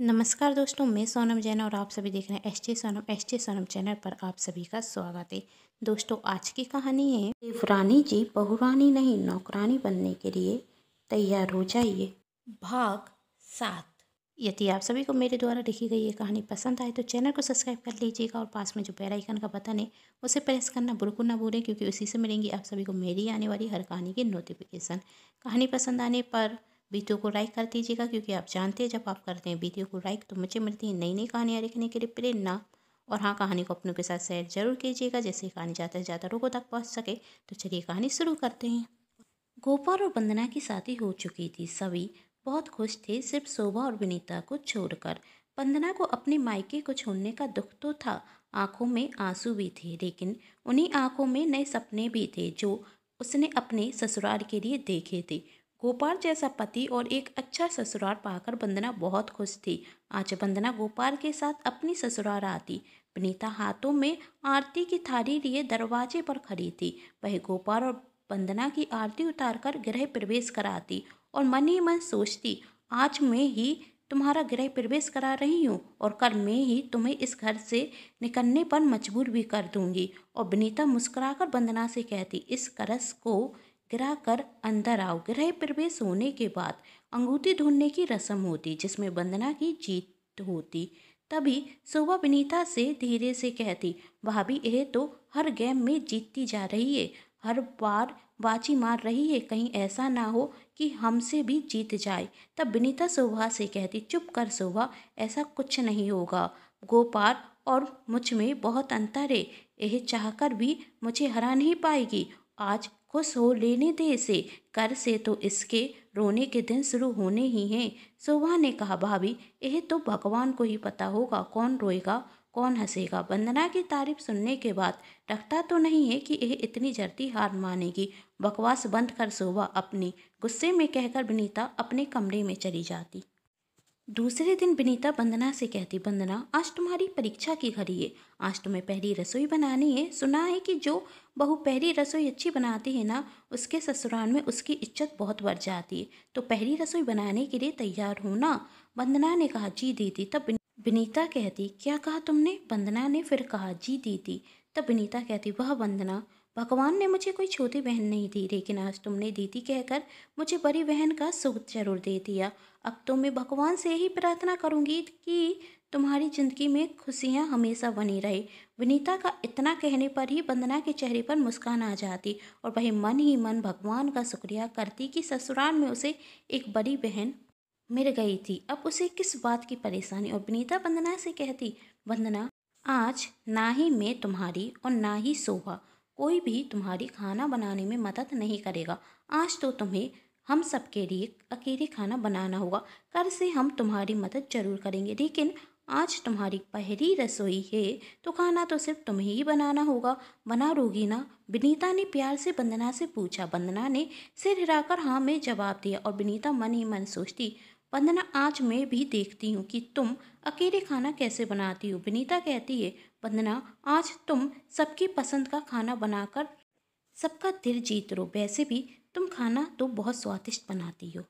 नमस्कार दोस्तों मैं सोनम जैन और आप सभी देख रहे हैं S T Sonam S T Sonam channel पर आप सभी का स्वागत है दोस्तों आज की कहानी है देवरानी जी बहुरानी नहीं नौकरानी बनने के लिए तैयार हो जाइए भाग सात यदि आप सभी को मेरे द्वारा लिखी गई ये कहानी पसंद आए तो चैनल को सब्सक्राइब कर लीजिएगा और पास में जो बेलाइकन का बटन है उसे प्रेस करना बिल्कुल ना भूलें क्योंकि उसी से मिलेंगी आप सभी को मेरी आने वाली हर कहानी की नोटिफिकेशन कहानी पसंद आने पर वीडियो को लाइक कर दीजिएगा क्योंकि आप जानते हैं जब आप करते हैं वीडियो को लाइक तो मुझे मिलती है नई नई कहानियाँ लिखने के लिए प्रेरणा और हाँ कहानी को अपनों के साथ शेयर जरूर कीजिएगा जैसे कहानी ज़्यादा से ज़्यादा लोगों तक पहुँच सके तो चलिए कहानी शुरू करते हैं गोपाल और वंदना की शादी हो चुकी थी सभी बहुत खुश थे सिर्फ शोभा और विनीता को छोड़कर वंदना को अपने मायके को छोड़ने का दुख तो था आंखों में आंसू भी थे लेकिन उन्हीं आंखों में नए सपने भी थे जो उसने अपने ससुराल के लिए देखे थे गोपाल जैसा पति और एक अच्छा ससुराल पाकर वंदना बहुत खुश थी आज वंदना गोपाल के साथ अपनी ससुराल आती विनीता हाथों में आरती की थाली लिए दरवाजे पर खड़ी थी वह गोपाल और वंदना की आरती उतारकर गृह प्रवेश कराती और मन ही मन सोचती आज मैं ही तुम्हारा गृह प्रवेश करा रही हूँ और कल मैं ही तुम्हें इस घर से निकलने पर मजबूर भी कर दूंगी और विनीता मुस्कुराकर वंदना से कहती इस करस को गिरा कर अंदर आओ गृह प्रवेश होने के बाद अंगूठी ढूंढने की रस्म होती जिसमें वंदना की जीत होती तभी शोभा विनीता से धीरे से कहती भाभी यह तो हर गेम में जीतती जा रही है हर बार बाजी मार रही है कहीं ऐसा ना हो कि हमसे भी जीत जाए तब विनीता शोभा से कहती चुप कर शोभा ऐसा कुछ नहीं होगा गोपाल और मुझ में बहुत अंतर है यह चाहकर भी मुझे हरा नहीं पाएगी आज खुश हो लेने दे इसे कर से तो इसके रोने के दिन शुरू होने ही हैं सुबह ने कहा भाभी यह तो भगवान को ही पता होगा कौन रोएगा कौन हंसेगा वंदना की तारीफ सुनने के बाद लगता तो नहीं है कि यह इतनी जल्दी हार मानेगी बकवास बंद कर सोवा अपने गुस्से में कहकर विनीता अपने कमरे में चली जाती दूसरे दिन बिनीता बंदना से कहती बंदना आज तुम्हारी परीक्षा की घड़ी है आज तुम्हें पहली रसोई बनानी है सुना है कि जो बहु पहली रसोई अच्छी बनाती है ना उसके ससुराल में उसकी इज्जत बहुत बढ़ जाती है तो पहली रसोई बनाने के लिए तैयार हो ना बंदना ने कहा जी दीदी तब बिनीता कहती क्या कहा तुमने बंदना ने फिर कहा जी दीदी तब बिनीता कहती वह बंदना भगवान ने मुझे कोई छोटी बहन नहीं दी लेकिन आज तुमने दीदी कहकर मुझे बड़ी बहन का सुख जरूर दे दिया अब तो मैं भगवान से ही प्रार्थना करूंगी कि तुम्हारी ज़िंदगी में खुशियाँ हमेशा बनी रहे विनीता का इतना कहने पर ही वंदना के चेहरे पर मुस्कान आ जाती और वह मन ही मन भगवान का शुक्रिया करती कि ससुराल में उसे एक बड़ी बहन मिल गई थी अब उसे किस बात की परेशानी और विनीता वंदना से कहती वंदना आज ना ही मैं तुम्हारी और ना ही शोभा कोई भी तुम्हारी खाना बनाने में मदद नहीं करेगा आज तो तुम्हें हम सबके लिए अकेले खाना बनाना होगा कल से हम तुम्हारी मदद जरूर करेंगे लेकिन आज तुम्हारी पहली रसोई है तो खाना तो सिर्फ तुम्हें ही बनाना होगा बना रोगी ना विनीता ने प्यार से वंदना से पूछा वंदना ने सिर हिलाकर हाँ में जवाब दिया और विनीता मन ही मन सोचती वंदना आज मैं भी देखती हूँ कि तुम अकेले खाना कैसे बनाती हो विनीता कहती है वंदना आज तुम सबकी पसंद का खाना बनाकर सबका दिल जीत रो वैसे भी तुम खाना तो बहुत स्वादिष्ट बनाती हो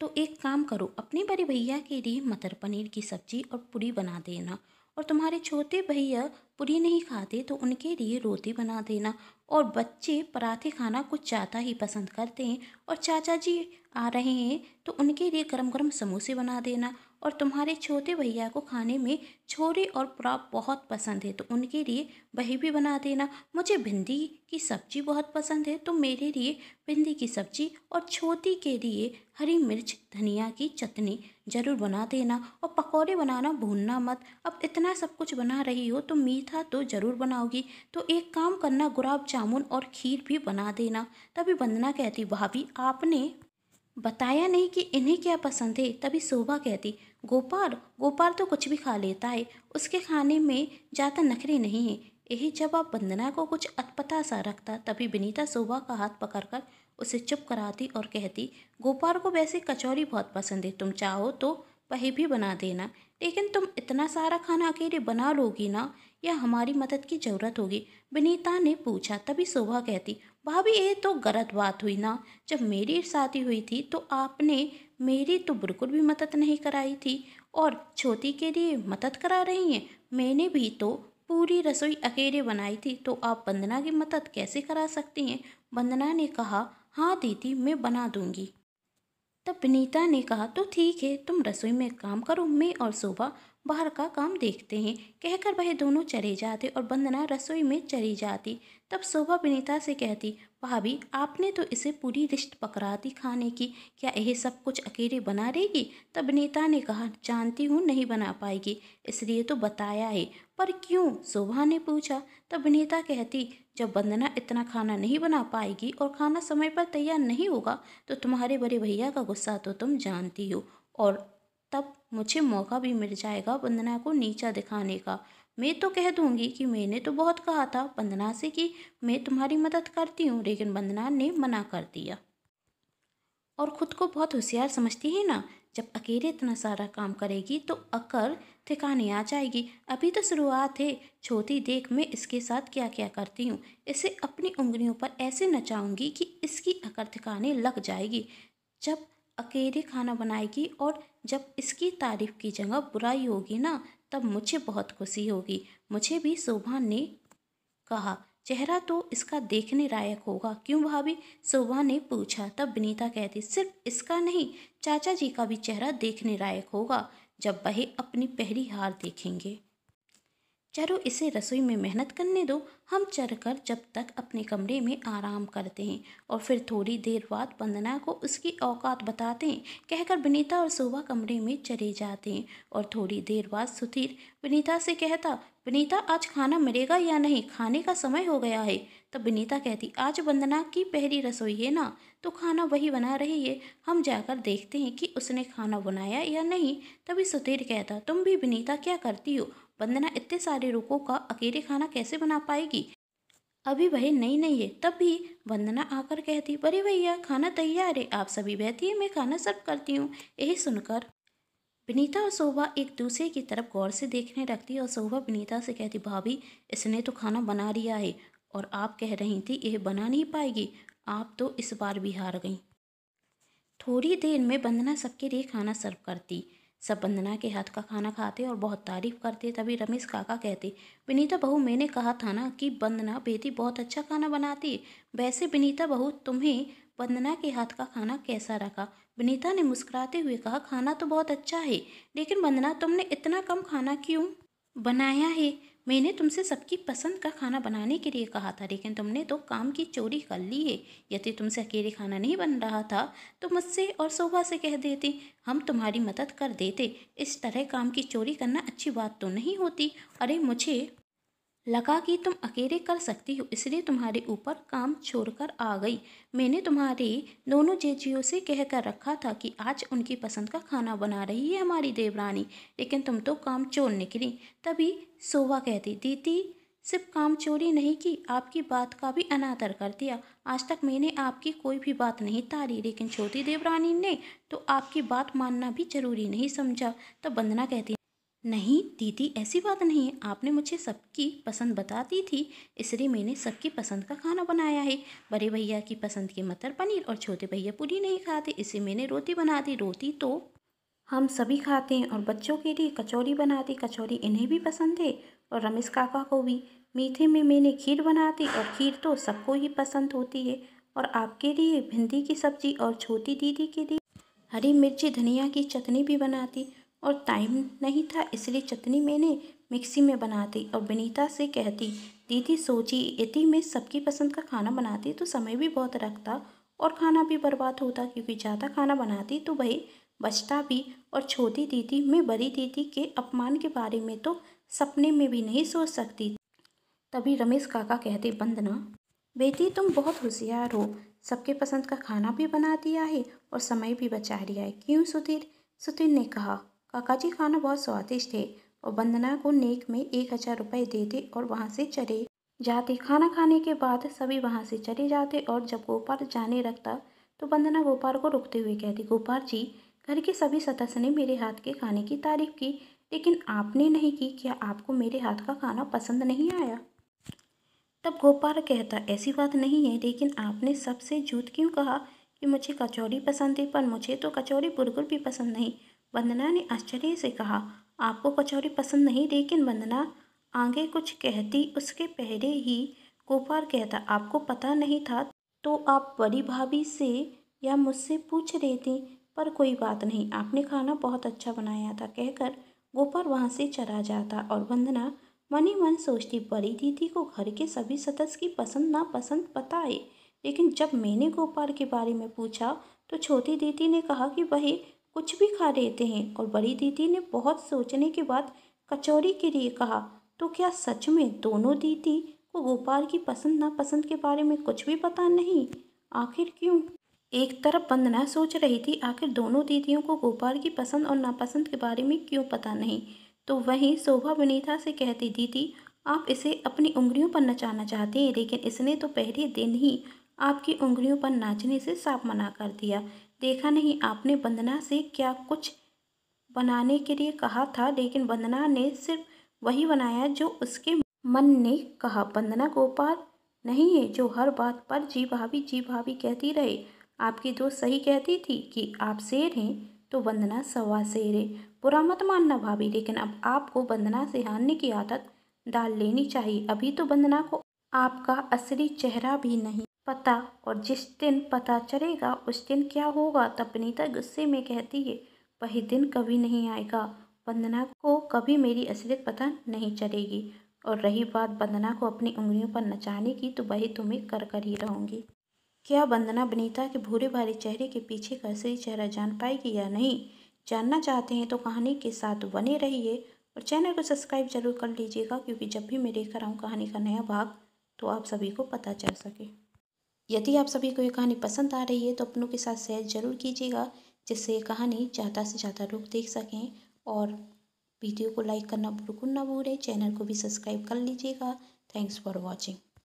तो एक काम करो अपने बड़े भैया के लिए मटर पनीर की सब्ज़ी और पूरी बना देना और तुम्हारे छोटे भैया पूरी नहीं खाते तो उनके लिए रोटी बना देना और बच्चे पराठे खाना कुछ ज़्यादा ही पसंद करते हैं और चाचा जी आ रहे हैं तो उनके लिए गरम गरम समोसे बना देना और तुम्हारे छोटे भैया को खाने में छोरी और पुराप बहुत पसंद है तो उनके लिए वही भी बना देना मुझे भिंडी की सब्ज़ी बहुत पसंद है तो मेरे लिए भिंडी की सब्ज़ी और छोटी के लिए हरी मिर्च धनिया की चटनी ज़रूर बना देना और पकौड़े बनाना भूनना मत अब इतना सब कुछ बना रही हो तो मीठा तो ज़रूर बनाओगी तो एक काम करना गुलाब जामुन और खीर भी बना देना तभी वंदना कहती भाभी आपने बताया नहीं कि इन्हें क्या पसंद है तभी शोभा कहती गोपाल गोपाल तो कुछ भी खा लेता है उसके खाने में ज़्यादा नखरे नहीं है यही जब आप वंदना को कुछ अतपता सा रखता तभी विनीता शोभा का हाथ पकड़कर उसे चुप कराती और कहती गोपाल को वैसे कचौरी बहुत पसंद है तुम चाहो तो वही भी बना देना लेकिन तुम इतना सारा खाना अकेले बना लोगी ना या हमारी मदद की ज़रूरत होगी विनीता ने पूछा तभी शोभा कहती भाभी ये तो गलत बात हुई ना जब मेरी शादी हुई थी तो आपने मेरी तो बिल्कुल भी मदद नहीं कराई थी और छोटी के लिए मदद करा रही हैं मैंने भी तो पूरी रसोई अकेले बनाई थी तो आप वंदना की मदद कैसे करा सकती हैं वंदना ने कहा हाँ दीदी मैं बना दूंगी तब विनीता ने कहा तो ठीक है तुम रसोई में काम करो मैं और शोभा बाहर का काम देखते हैं कहकर वह दोनों चले जाते और वंदना रसोई में चली जाती तब शोभा विनीता से कहती भाभी आपने तो इसे पूरी रिश्त पकड़ा दी खाने की क्या यह सब कुछ अकेले बना देगी तब नेता ने कहा जानती हूँ नहीं बना पाएगी इसलिए तो बताया है पर क्यों शोभा ने पूछा तब नेता कहती जब वंदना इतना खाना नहीं बना पाएगी और खाना समय पर तैयार नहीं होगा तो तुम्हारे बड़े भैया का गुस्सा तो तुम जानती हो और तब मुझे मौका भी मिल जाएगा वंदना को नीचा दिखाने का मैं तो कह दूंगी कि मैंने तो बहुत कहा था वंदना से कि मैं तुम्हारी मदद करती हूँ लेकिन वंदना ने मना कर दिया और ख़ुद को बहुत होशियार समझती है ना जब अकेले इतना सारा काम करेगी तो अकर ठिकाने आ जाएगी अभी तो शुरुआत है छोटी देख मैं इसके साथ क्या क्या करती हूँ इसे अपनी उंगलियों पर ऐसे नचाऊंगी कि इसकी अकर ठिकाने लग जाएगी जब अकेले खाना बनाएगी और जब इसकी तारीफ़ की जगह बुराई होगी ना तब मुझे बहुत खुशी होगी मुझे भी शोभा ने कहा चेहरा तो इसका देखने लायक होगा क्यों भाभी शोभा ने पूछा तब विनीता कहती सिर्फ इसका नहीं चाचा जी का भी चेहरा देखने लायक होगा जब वह अपनी पहली हार देखेंगे चलो इसे रसोई में मेहनत करने दो हम चर कर जब तक अपने कमरे में आराम करते हैं और फिर थोड़ी देर बाद वंदना को उसकी औकात बताते हैं कहकर विनीता और शोभा कमरे में चले जाते हैं और थोड़ी देर बाद सुधीर विनीता से कहता विनीता आज खाना मिलेगा या नहीं खाने का समय हो गया है तब विनीता कहती आज वंदना की पहली रसोई है ना तो खाना वही बना रही है हम जाकर देखते हैं कि उसने खाना बनाया या नहीं तभी सुधीर कहता तुम भी विनीता क्या करती हो वंदना इतने सारे रूपों का अकेले खाना कैसे बना पाएगी अभी वह नई नई है तब भी वंदना आकर कहती अरे भैया खाना तैयार है आप सभी बहती है मैं खाना सर्व करती हूँ यही सुनकर विनीता और शोभा एक दूसरे की तरफ गौर से देखने लगती और शोभा विनीता से कहती भाभी इसने तो खाना बना लिया है और आप कह रही थी यह बना नहीं पाएगी आप तो इस बार भी हार गई थोड़ी देर में वंदना सबके लिए खाना सर्व करती सब वंदना के हाथ का खाना खाते और बहुत तारीफ करते तभी रमेश काका कहते विनीता बहू मैंने कहा था ना कि वंदना बेटी बहुत अच्छा खाना बनाती वैसे विनीता बहू तुम्हें वंदना के हाथ का खाना कैसा रखा विनीता ने मुस्कुराते हुए कहा खाना तो बहुत अच्छा है लेकिन वंदना तुमने इतना कम खाना क्यों बनाया है मैंने तुमसे सबकी पसंद का खाना बनाने के लिए कहा था लेकिन तुमने तो काम की चोरी कर ली है यदि तुमसे अकेले खाना नहीं बन रहा था तो मुझसे और शोभा से कह देते हम तुम्हारी मदद कर देते इस तरह काम की चोरी करना अच्छी बात तो नहीं होती अरे मुझे लगा कि तुम अकेले कर सकती हो इसलिए तुम्हारे ऊपर काम छोड़कर आ गई मैंने तुम्हारे दोनों जेजियों से कह कर रखा था कि आज उनकी पसंद का खाना बना रही है हमारी देवरानी लेकिन तुम तो काम चोर निकली तभी सोवा कहती दीदी सिर्फ काम चोरी नहीं की आपकी बात का भी अनादर कर दिया आज तक मैंने आपकी कोई भी बात नहीं तारी लेकिन छोटी देवरानी ने तो आपकी बात मानना भी जरूरी नहीं समझा तो बंदना कहती नहीं दीदी ऐसी बात नहीं है आपने मुझे सबकी पसंद बता दी थी इसलिए मैंने सबकी पसंद का खाना बनाया है बड़े भैया की पसंद के मटर पनीर और छोटे भैया पूरी नहीं खाते इसे मैंने रोटी बना दी रोटी तो हम सभी खाते हैं और बच्चों के लिए कचौरी दी कचौरी इन्हें भी पसंद है और रमेश काका को भी मीठे में मैंने खीर बनाती और खीर तो सबको ही पसंद होती है और आपके लिए भिंडी की सब्जी और छोटी दीदी के लिए हरी मिर्ची धनिया की चटनी भी बनाती और टाइम नहीं था इसलिए चटनी मैंने मिक्सी में बनाती और विनीता से कहती दीदी सोची यदि मैं सबकी पसंद का खाना बनाती तो समय भी बहुत रखता और खाना भी बर्बाद होता क्योंकि ज़्यादा खाना बनाती तो भाई बचता भी और छोटी दीदी मैं बड़ी दीदी के अपमान के बारे में तो सपने में भी नहीं सोच सकती तभी रमेश काका कहते बंदना बेटी तुम बहुत होशियार हो सबके पसंद का खाना भी बना दिया है और समय भी बचा लिया है क्यों सुधीर सुधीर ने कहा काका जी खाना बहुत स्वादिष्ट थे और वंदना को नेक में एक हजार रुपये देते और वहाँ से चले जाते खाना खाने के बाद सभी वहाँ से चले जाते और जब गोपाल जाने रखता तो वंदना गोपाल को रुकते हुए कहती गोपाल जी घर के सभी सदस्य ने मेरे हाथ के खाने की तारीफ की लेकिन आपने नहीं की क्या आपको मेरे हाथ का खाना पसंद नहीं आया तब गोपाल कहता ऐसी बात नहीं है लेकिन आपने सबसे झूठ क्यों कहा कि मुझे कचौड़ी पसंद है पर मुझे तो कचौड़ी बिल्कुल भी पसंद नहीं वंदना ने आश्चर्य से कहा आपको कचौरी पसंद नहीं लेकिन वंदना आगे कुछ कहती उसके पहले ही गोपाल कहता आपको पता नहीं था तो आप बड़ी भाभी से या मुझसे पूछ लेती पर कोई बात नहीं आपने खाना बहुत अच्छा बनाया था कहकर गोपाल वहाँ से चला जाता और वंदना मन ही मन सोचती बड़ी दीदी को घर के सभी सदस्य की पसंद नापसंद पता है लेकिन जब मैंने गोपाल के बारे में पूछा तो छोटी दीदी ने कहा कि वही कुछ भी खा लेते हैं और बड़ी दीदी ने बहुत सोचने के बाद कचौरी के लिए कहा तो क्या सच में दोनों दीदी को गोपाल की पसंद नापसंद के बारे में कुछ भी पता नहीं आखिर क्यों एक तरफ वंदना सोच रही थी आखिर दोनों दीदियों को गोपाल की पसंद और नापसंद के बारे में क्यों पता नहीं तो वहीं शोभा विनीता से कहती दीदी आप इसे अपनी उंगलियों पर नचाना चाहते हैं लेकिन इसने तो पहले दिन ही आपकी उंगलियों पर नाचने से साफ मना कर दिया देखा नहीं आपने वंदना से क्या कुछ बनाने के लिए कहा था लेकिन वंदना ने सिर्फ वही बनाया जो उसके मन ने कहा वंदना गोपाल नहीं है जो हर बात पर जी भाभी जी भाभी कहती रहे आपकी दोस्त सही कहती थी कि आप शेर हैं तो वंदना सवा शेर है बुरा मत मानना भाभी लेकिन अब आपको वंदना से हारने की आदत डाल लेनी चाहिए अभी तो वंदना को आपका असली चेहरा भी नहीं पता और जिस दिन पता चलेगा उस दिन क्या होगा तब नीता गुस्से में कहती है वही दिन कभी नहीं आएगा वंदना को कभी मेरी असलियत पता नहीं चलेगी और रही बात वंदना को अपनी उंगलियों पर नचाने की तो वही तुम्हें कर कर ही रहूँगी क्या वंदना बनीता के भूरे भारे चेहरे के पीछे का असली चेहरा जान पाएगी या नहीं जानना चाहते हैं तो कहानी के साथ बने रहिए और चैनल को सब्सक्राइब जरूर कर लीजिएगा क्योंकि जब भी मैं लेकर आऊँ कहानी का नया भाग तो आप सभी को पता चल सके यदि आप सभी को ये कहानी पसंद आ रही है तो अपनों के साथ शेयर जरूर कीजिएगा जिससे ये कहानी ज़्यादा से ज़्यादा लोग देख सकें और वीडियो को लाइक करना बिल्कुल ना भूलें चैनल को भी सब्सक्राइब कर लीजिएगा थैंक्स फॉर वॉचिंग